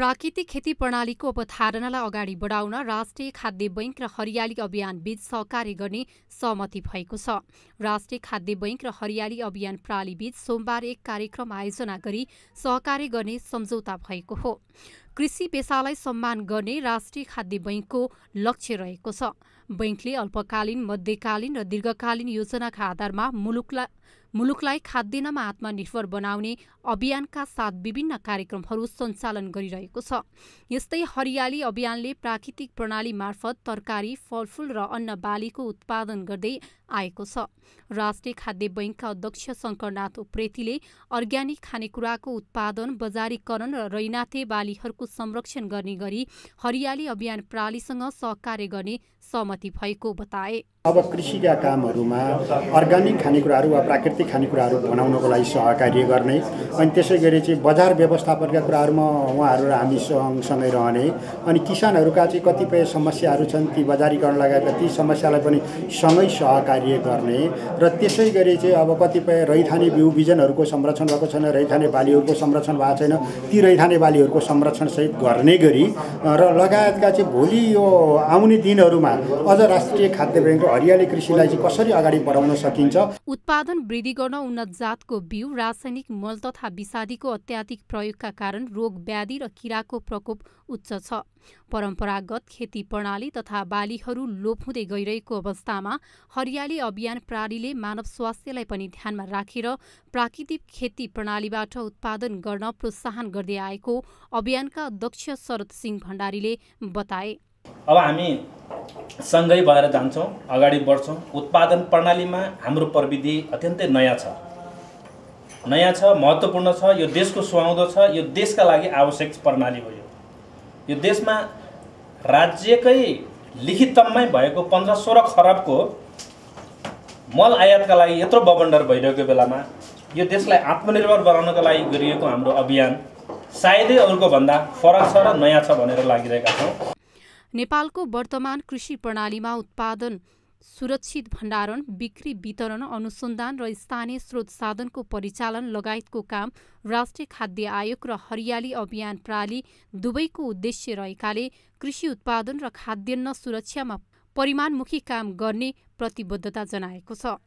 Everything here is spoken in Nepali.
प्राकृतिक खेती प्रणालीको अवधारणालाई अगाडि बढाउन राष्ट्रिय खाद्य बैंक र हरियाली अभियान बीच सहकार्य गर्ने सहमति भएको छ राष्ट्रिय खाद्य बैंक र हरियाली अभियान प्रणालीबीच सोमबार एक कार्यक्रम आयोजना गरी सहकार्य गर्ने सम्झौता भएको हो कृषि पेसालाई सम्मान गर्ने राष्ट्रिय खाद्य बैङ्कको लक्ष्य रहेको छ बैङ्कले अल्पकालीन मध्यकालीन र दीर्घकालीन योजनाका आधारमा मुलुकलाई मुलुकलाई खाद्यान्नमा आत्मनिर्भर बनाउने अभियानका साथ विभिन्न कार्यक्रमहरू सञ्चालन गरिरहेको छ यस्तै हरियाली अभियानले प्राकृतिक प्रणाली मार्फत तरकारी फलफुल र अन्न बालीको उत्पादन गर्दै आएको छ राष्ट्रिय खाद्य बैङ्कका अध्यक्ष शङ्करनाथ उप्रेतीले अर्ग्यानिक खानेकुराको उत्पादन बजारीकरण र रैनाथे बालीहरूको संरक्षण गर्ने गरी हरियाली अभियान प्रालीसँग सहकार्य गर्ने सहमति भएको बताए अब कृषिका कामहरूमा अर्ग्यानिक खानेकुराहरू वा प्राकृतिक खानेकुराहरू बनाउनको लागि सहकार्य गर्ने अनि त्यसै गरी चाहिँ बजार व्यवस्थापनका कुराहरूमा उहाँहरू र हामी सँगसँगै रहने अनि किसानहरूका चाहिँ कतिपय समस्याहरू छन् ती बजारीकरण लगायतका ती समस्यालाई पनि सँगै सहकार्य गर्ने र त्यसै गरी चाहिँ अब कतिपय रैथाने बिउ बिजनहरूको संरक्षण भएको छैन रैथाने बालीहरूको संरक्षण भएको छैन ती रैथाने बालीहरूको संरक्षणसहित गर्ने गरी र लगायतका चाहिँ भोलि यो आउने दिनहरूमा अझ राष्ट्रिय खाद्य ब्याङ्क हरियाली कृषिलाई चाहिँ कसरी अगाडि बढाउन सकिन्छ उत्पादन वृद्धि गर्न उन्नत जातको बिउ रासायनिक मल तथा विषादीको अत्याधिक प्रयोगका कारण रोग व्याधि र किराको प्रकोप उच्च छ परम्परागत खेती प्रणाली तथा बालीहरू लोप हुँदै गइरहेको अवस्थामा हरियाली अभियान प्रणालीले मानव स्वास्थ्यलाई पनि ध्यानमा राखेर प्राकृतिक खेती प्रणालीबाट उत्पादन गर्न प्रोत्साहन गर्दै आएको अभियानका अध्यक्ष शरद सिंह भण्डारीले बताए अब हामी सँगै भएर जान्छौँ अगाडि बढ्छौँ उत्पादन प्रणालीमा हाम्रो प्रविधि अत्यन्तै नयाँ छ नयाँ छ महत्त्वपूर्ण छ यो देशको सुहाउँदो छ यो देशका लागि आवश्यक प्रणाली हो यो यो देशमा राज्यकै लिखितमै भएको पन्ध्र सोह्र खरबको मल आयातका लागि यत्रो बबन्डर भइरहेको बेलामा यो देशलाई आत्मनिर्भर बनाउनको लागि गरिएको हाम्रो अभियान सायदै अरूको भन्दा फरक छ र नयाँ छ भनेर लागिरहेका छौँ नेपालको वर्तमान कृषि प्रणालीमा उत्पादन सुरक्षित भण्डारण बिक्री वितरण अनुसन्धान र स्थानीय स्रोत साधनको परिचालन लगायतको काम राष्ट्रिय खाद्य आयोग र हरियाली अभियान प्रणाली दुवैको उद्देश्य रहेकाले कृषि उत्पादन र खाद्यान्न सुरक्षामा परिमाणमुखी काम गर्ने प्रतिबद्धता जनाएको छ